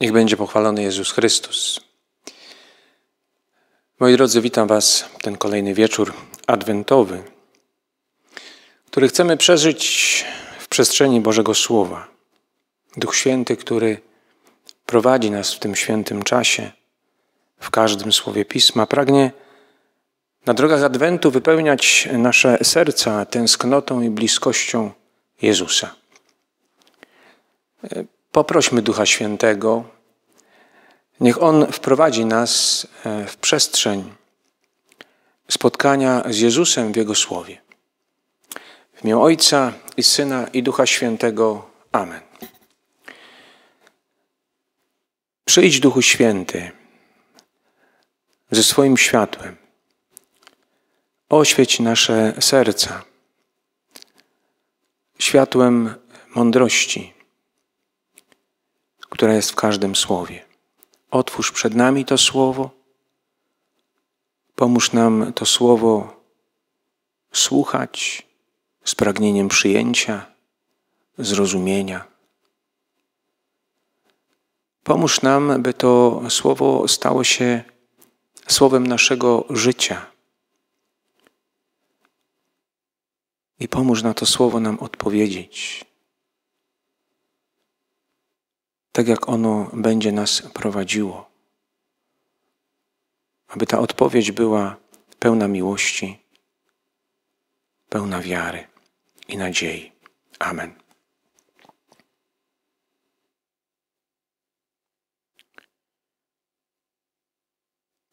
Niech będzie pochwalony Jezus Chrystus. Moi drodzy, witam Was ten kolejny wieczór adwentowy, który chcemy przeżyć w przestrzeni Bożego Słowa. Duch Święty, który prowadzi nas w tym świętym czasie, w każdym słowie Pisma, pragnie na drogach Adwentu wypełniać nasze serca tęsknotą i bliskością Jezusa. E, poprośmy Ducha Świętego, niech On wprowadzi nas e, w przestrzeń spotkania z Jezusem w Jego Słowie. W imię Ojca i Syna i Ducha Świętego. Amen. Przyjdź Duchu Święty ze swoim światłem. Oświeć nasze serca światłem mądrości, która jest w każdym słowie. Otwórz przed nami to słowo, pomóż nam to słowo słuchać z pragnieniem przyjęcia, zrozumienia. Pomóż nam, by to słowo stało się słowem naszego życia I pomóż na to słowo nam odpowiedzieć, tak jak ono będzie nas prowadziło. Aby ta odpowiedź była pełna miłości, pełna wiary i nadziei. Amen.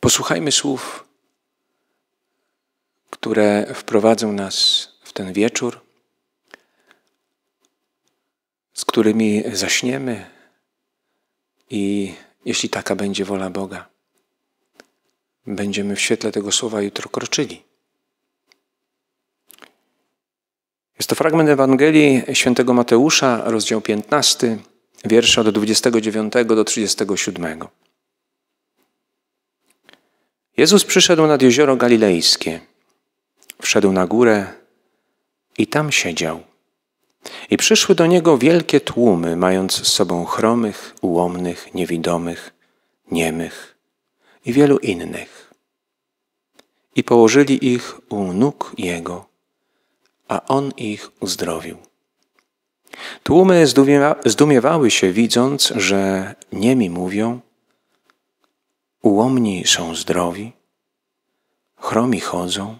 Posłuchajmy słów, które wprowadzą nas ten wieczór, z którymi zaśniemy i jeśli taka będzie wola Boga, będziemy w świetle tego słowa jutro kroczyli. Jest to fragment Ewangelii świętego Mateusza, rozdział 15, wiersza od 29 do 37. Jezus przyszedł nad jezioro galilejskie. Wszedł na górę, i tam siedział. I przyszły do niego wielkie tłumy, mając z sobą chromych, ułomnych, niewidomych, niemych i wielu innych. I położyli ich u nóg jego, a on ich uzdrowił. Tłumy zdumiewały się, widząc, że niemi mówią, ułomni są zdrowi, chromi chodzą,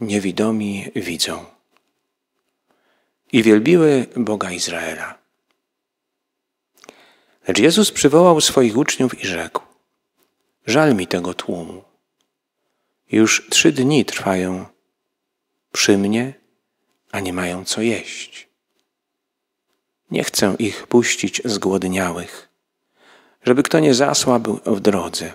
niewidomi widzą. I wielbiły Boga Izraela. Lecz Jezus przywołał swoich uczniów i rzekł: Żal mi tego tłumu. Już trzy dni trwają przy mnie, a nie mają co jeść. Nie chcę ich puścić zgłodniałych, żeby kto nie zasłabł w drodze.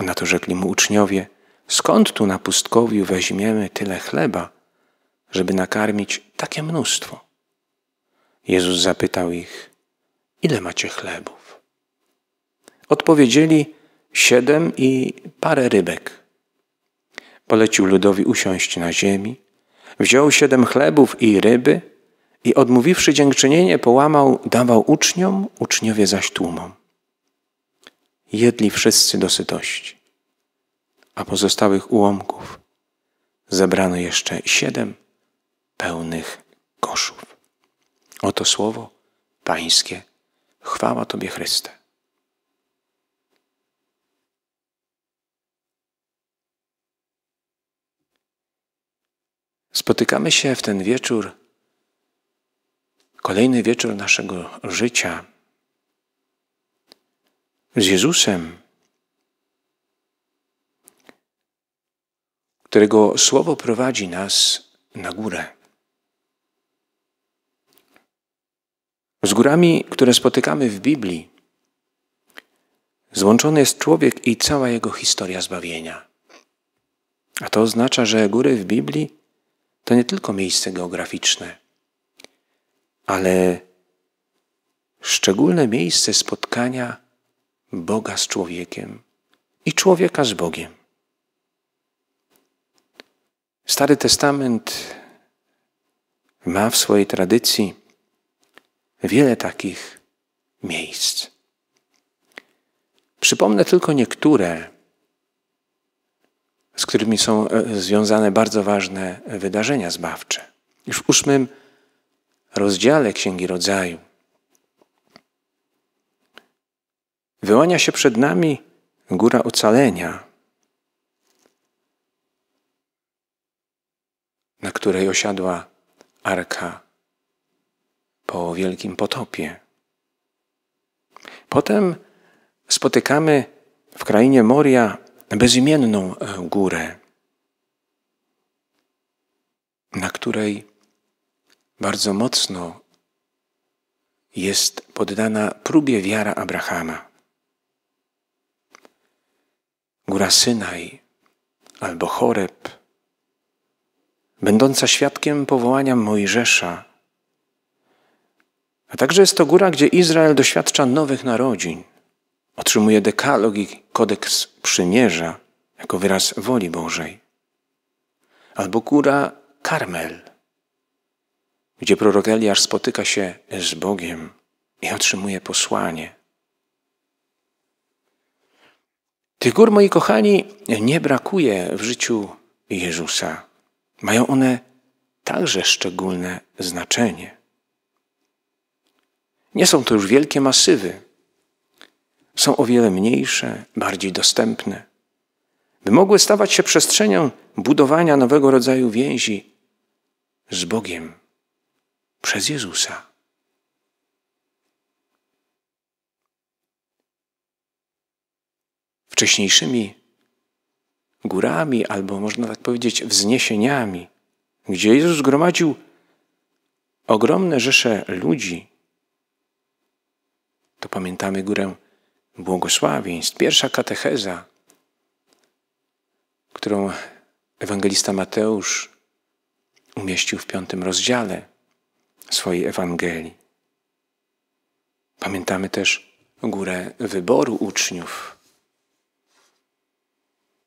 Na to rzekli mu uczniowie: Skąd tu na pustkowiu weźmiemy tyle chleba, żeby nakarmić takie mnóstwo? Jezus zapytał ich, ile macie chlebów? Odpowiedzieli siedem i parę rybek. Polecił ludowi usiąść na ziemi, wziął siedem chlebów i ryby i odmówiwszy dziękczynienie połamał, dawał uczniom, uczniowie zaś tłumom. Jedli wszyscy do sytości a pozostałych ułomków zebrano jeszcze siedem pełnych koszów. Oto słowo Pańskie. Chwała Tobie, Chryste. Spotykamy się w ten wieczór, kolejny wieczór naszego życia z Jezusem, którego słowo prowadzi nas na górę. Z górami, które spotykamy w Biblii, złączony jest człowiek i cała jego historia zbawienia. A to oznacza, że góry w Biblii to nie tylko miejsce geograficzne, ale szczególne miejsce spotkania Boga z człowiekiem i człowieka z Bogiem. Stary Testament ma w swojej tradycji wiele takich miejsc. Przypomnę tylko niektóre, z którymi są e, związane bardzo ważne wydarzenia zbawcze. Już w ósmym rozdziale Księgi Rodzaju wyłania się przed nami góra ocalenia na której osiadła arka po wielkim potopie. Potem spotykamy w krainie Moria bezimienną e, górę, na której bardzo mocno jest poddana próbie wiara Abrahama. Góra Synaj albo Choreb będąca świadkiem powołania Mojżesza. A także jest to góra, gdzie Izrael doświadcza nowych narodzin. Otrzymuje dekalog i kodeks przymierza jako wyraz woli Bożej. Albo góra Karmel, gdzie prorok Eliasz spotyka się z Bogiem i otrzymuje posłanie. Tych gór, moi kochani, nie brakuje w życiu Jezusa. Mają one także szczególne znaczenie. Nie są to już wielkie masywy. Są o wiele mniejsze, bardziej dostępne, by mogły stawać się przestrzenią budowania nowego rodzaju więzi z Bogiem przez Jezusa. Wcześniejszymi górami, albo można tak powiedzieć wzniesieniami, gdzie Jezus zgromadził ogromne rzesze ludzi, to pamiętamy górę błogosławieństw. Pierwsza katecheza, którą ewangelista Mateusz umieścił w piątym rozdziale swojej Ewangelii. Pamiętamy też górę wyboru uczniów,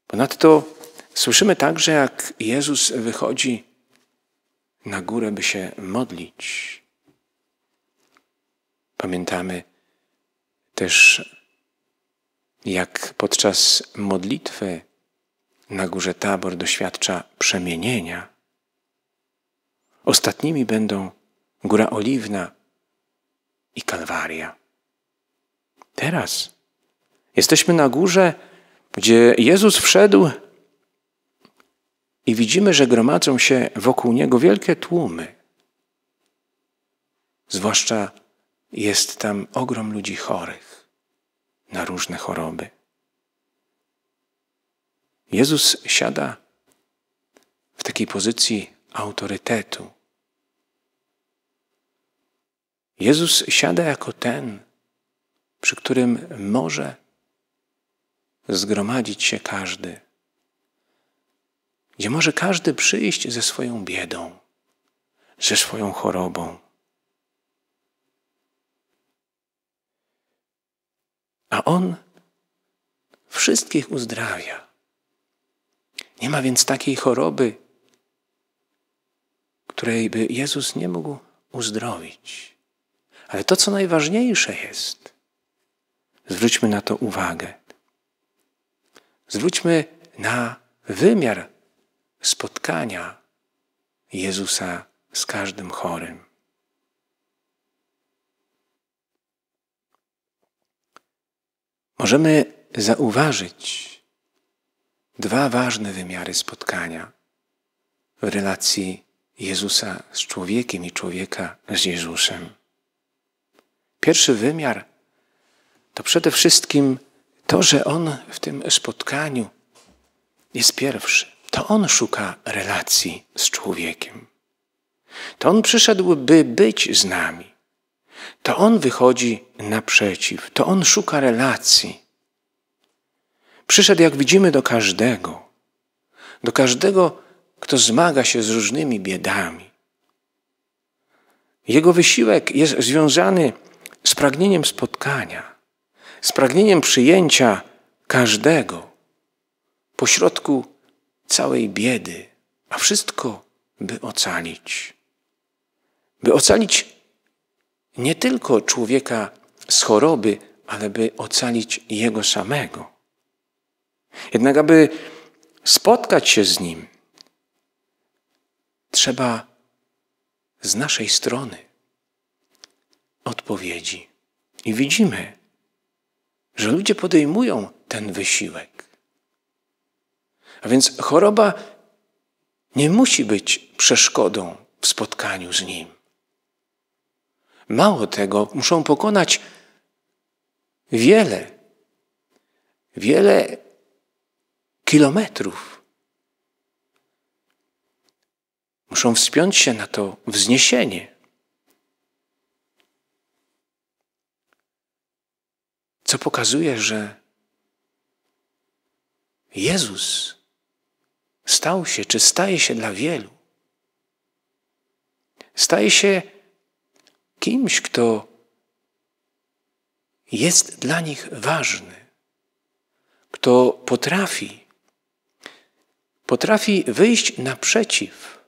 Ponadto słyszymy także, jak Jezus wychodzi na górę, by się modlić. Pamiętamy też, jak podczas modlitwy na górze Tabor doświadcza przemienienia. Ostatnimi będą Góra Oliwna i Kalwaria. Teraz jesteśmy na górze, gdzie Jezus wszedł i widzimy, że gromadzą się wokół Niego wielkie tłumy. Zwłaszcza jest tam ogrom ludzi chorych na różne choroby. Jezus siada w takiej pozycji autorytetu. Jezus siada jako ten, przy którym może zgromadzić się każdy, gdzie może każdy przyjść ze swoją biedą, ze swoją chorobą. A On wszystkich uzdrawia. Nie ma więc takiej choroby, której by Jezus nie mógł uzdrowić. Ale to, co najważniejsze jest, zwróćmy na to uwagę Zwróćmy na wymiar spotkania Jezusa z każdym chorym. Możemy zauważyć dwa ważne wymiary spotkania w relacji Jezusa z człowiekiem i człowieka z Jezusem. Pierwszy wymiar to przede wszystkim to, że on w tym spotkaniu jest pierwszy, to on szuka relacji z człowiekiem. To on przyszedł, by być z nami. To on wychodzi naprzeciw, to on szuka relacji. Przyszedł, jak widzimy, do każdego, do każdego, kto zmaga się z różnymi biedami. Jego wysiłek jest związany z pragnieniem spotkania z pragnieniem przyjęcia każdego, pośrodku całej biedy, a wszystko, by ocalić. By ocalić nie tylko człowieka z choroby, ale by ocalić jego samego. Jednak, aby spotkać się z nim, trzeba z naszej strony odpowiedzi. I widzimy, że ludzie podejmują ten wysiłek. A więc choroba nie musi być przeszkodą w spotkaniu z Nim. Mało tego, muszą pokonać wiele, wiele kilometrów. Muszą wspiąć się na to wzniesienie. Co pokazuje, że Jezus stał się, czy staje się dla wielu, staje się kimś, kto jest dla nich ważny, kto potrafi, potrafi wyjść naprzeciw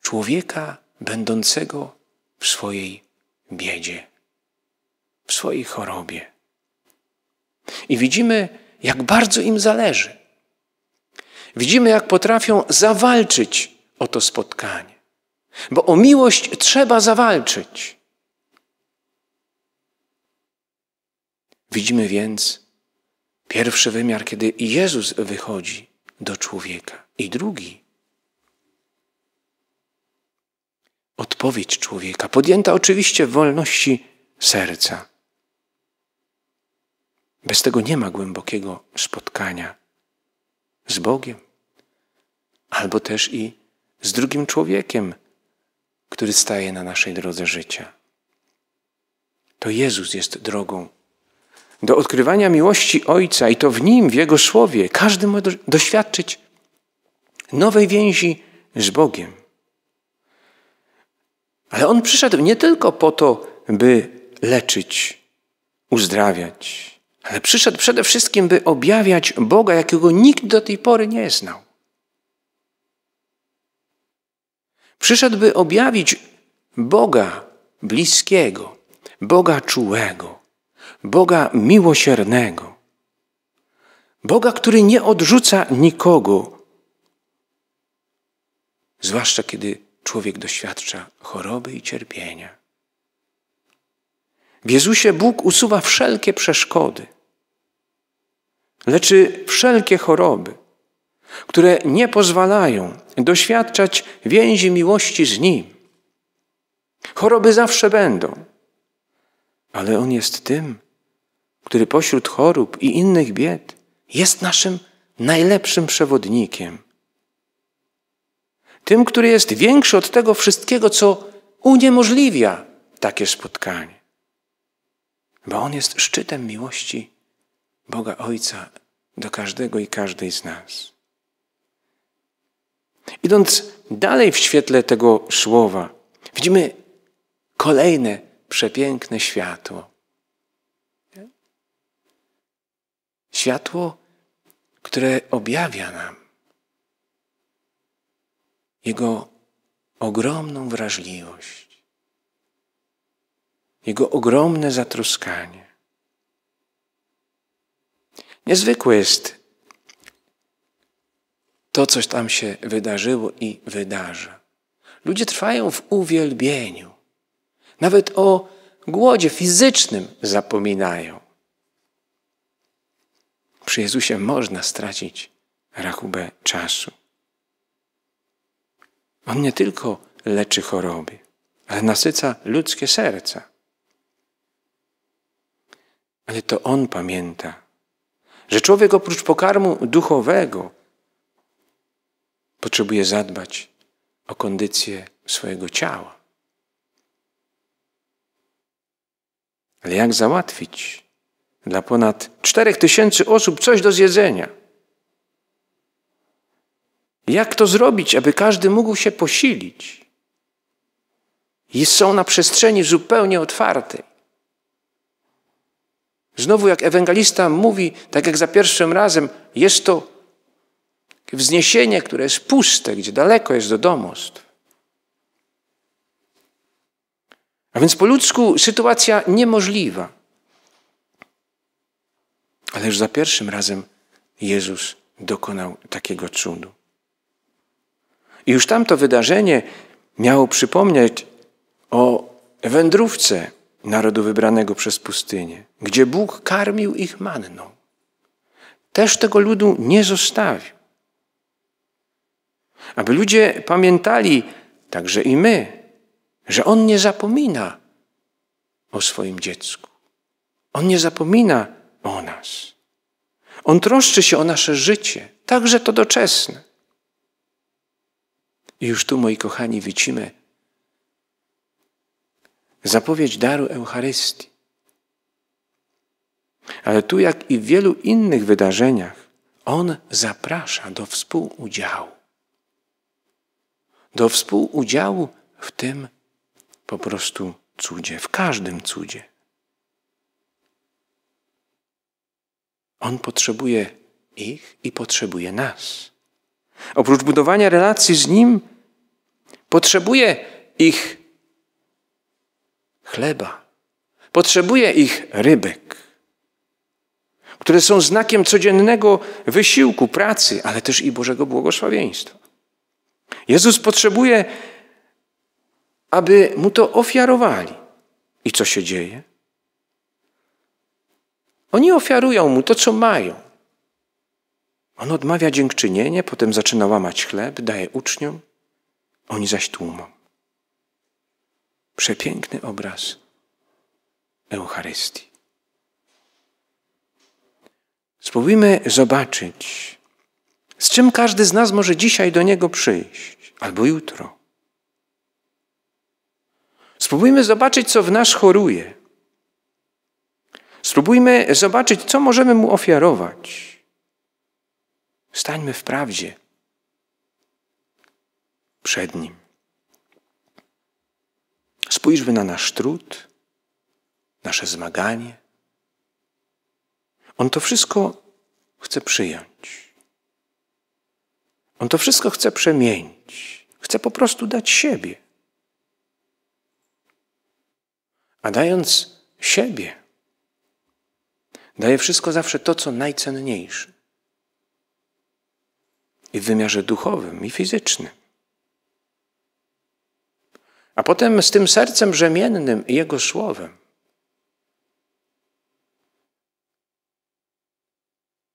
człowieka będącego w swojej biedzie swojej chorobie. I widzimy, jak bardzo im zależy. Widzimy, jak potrafią zawalczyć o to spotkanie. Bo o miłość trzeba zawalczyć. Widzimy więc pierwszy wymiar, kiedy Jezus wychodzi do człowieka, i drugi. Odpowiedź człowieka, podjęta oczywiście w wolności serca. Bez tego nie ma głębokiego spotkania z Bogiem, albo też i z drugim człowiekiem, który staje na naszej drodze życia. To Jezus jest drogą do odkrywania miłości Ojca i to w Nim, w Jego Słowie. Każdy może doświadczyć nowej więzi z Bogiem. Ale On przyszedł nie tylko po to, by leczyć, uzdrawiać, ale przyszedł przede wszystkim, by objawiać Boga, jakiego nikt do tej pory nie znał. Przyszedł, by objawić Boga bliskiego, Boga czułego, Boga miłosiernego, Boga, który nie odrzuca nikogo, zwłaszcza kiedy człowiek doświadcza choroby i cierpienia. W Jezusie Bóg usuwa wszelkie przeszkody, leczy wszelkie choroby, które nie pozwalają doświadczać więzi miłości z Nim. Choroby zawsze będą, ale On jest tym, który pośród chorób i innych bied jest naszym najlepszym przewodnikiem. Tym, który jest większy od tego wszystkiego, co uniemożliwia takie spotkanie bo On jest szczytem miłości Boga Ojca do każdego i każdej z nas. Idąc dalej w świetle tego słowa, widzimy kolejne przepiękne światło. Światło, które objawia nam Jego ogromną wrażliwość jego ogromne zatroskanie. Niezwykłe jest to, co tam się wydarzyło i wydarza. Ludzie trwają w uwielbieniu. Nawet o głodzie fizycznym zapominają. Przy Jezusie można stracić rachubę czasu. On nie tylko leczy choroby, ale nasyca ludzkie serca. Ale to On pamięta, że człowiek oprócz pokarmu duchowego potrzebuje zadbać o kondycję swojego ciała. Ale jak załatwić dla ponad czterech tysięcy osób coś do zjedzenia? Jak to zrobić, aby każdy mógł się posilić? I są na przestrzeni zupełnie otwartej. Znowu, jak ewangelista mówi, tak jak za pierwszym razem, jest to wzniesienie, które jest puste, gdzie daleko jest do domostw. A więc po ludzku sytuacja niemożliwa. Ale już za pierwszym razem Jezus dokonał takiego cudu. I już tamto wydarzenie miało przypomnieć o wędrówce, narodu wybranego przez pustynię, gdzie Bóg karmił ich manną. Też tego ludu nie zostawił. Aby ludzie pamiętali, także i my, że On nie zapomina o swoim dziecku. On nie zapomina o nas. On troszczy się o nasze życie, także to doczesne. I już tu, moi kochani, widzimy, zapowiedź daru Eucharystii. Ale tu, jak i w wielu innych wydarzeniach, On zaprasza do współudziału. Do współudziału w tym po prostu cudzie, w każdym cudzie. On potrzebuje ich i potrzebuje nas. Oprócz budowania relacji z Nim, potrzebuje ich chleba. Potrzebuje ich rybek, które są znakiem codziennego wysiłku, pracy, ale też i Bożego błogosławieństwa. Jezus potrzebuje, aby mu to ofiarowali. I co się dzieje? Oni ofiarują mu to, co mają. On odmawia dziękczynienie, potem zaczyna łamać chleb, daje uczniom, oni zaś tłumom przepiękny obraz Eucharystii. Spróbujmy zobaczyć, z czym każdy z nas może dzisiaj do Niego przyjść, albo jutro. Spróbujmy zobaczyć, co w nas choruje. Spróbujmy zobaczyć, co możemy Mu ofiarować. Stańmy w prawdzie przed Nim. Spójrzmy na nasz trud, nasze zmaganie. On to wszystko chce przyjąć. On to wszystko chce przemienić. Chce po prostu dać siebie. A dając siebie, daje wszystko zawsze to, co najcenniejsze. I w wymiarze duchowym, i fizycznym a potem z tym sercem rzemiennym i Jego słowem.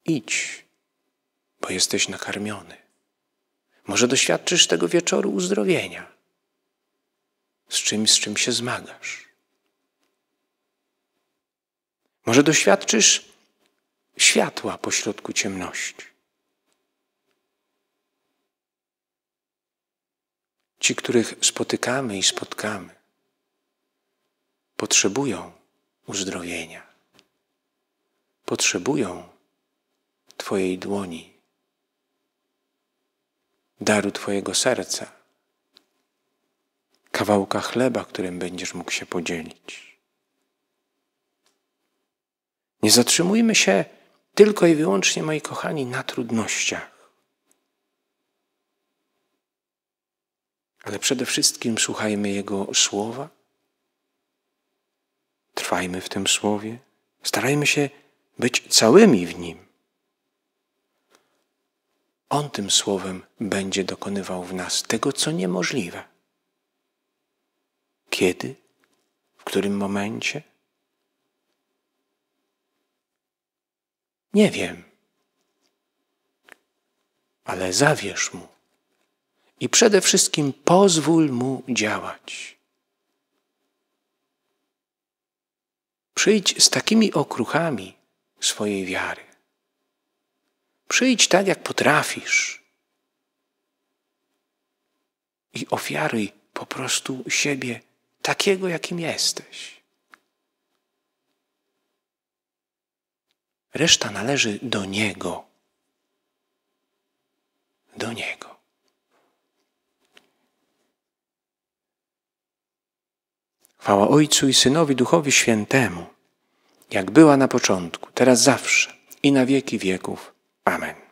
Idź, bo jesteś nakarmiony. Może doświadczysz tego wieczoru uzdrowienia, z czymś, z czym się zmagasz. Może doświadczysz światła pośrodku ciemności. ci, których spotykamy i spotkamy, potrzebują uzdrowienia, potrzebują Twojej dłoni, daru Twojego serca, kawałka chleba, którym będziesz mógł się podzielić. Nie zatrzymujmy się tylko i wyłącznie, moi kochani, na trudnościach. ale przede wszystkim słuchajmy Jego słowa, trwajmy w tym słowie, starajmy się być całymi w Nim. On tym słowem będzie dokonywał w nas tego, co niemożliwe. Kiedy? W którym momencie? Nie wiem, ale zawierz mu i przede wszystkim pozwól mu działać. Przyjdź z takimi okruchami swojej wiary. Przyjdź tak, jak potrafisz. I ofiaruj po prostu siebie takiego, jakim jesteś. Reszta należy do Niego. Do Niego. Chwała Ojcu i Synowi Duchowi Świętemu, jak była na początku, teraz zawsze i na wieki wieków. Amen.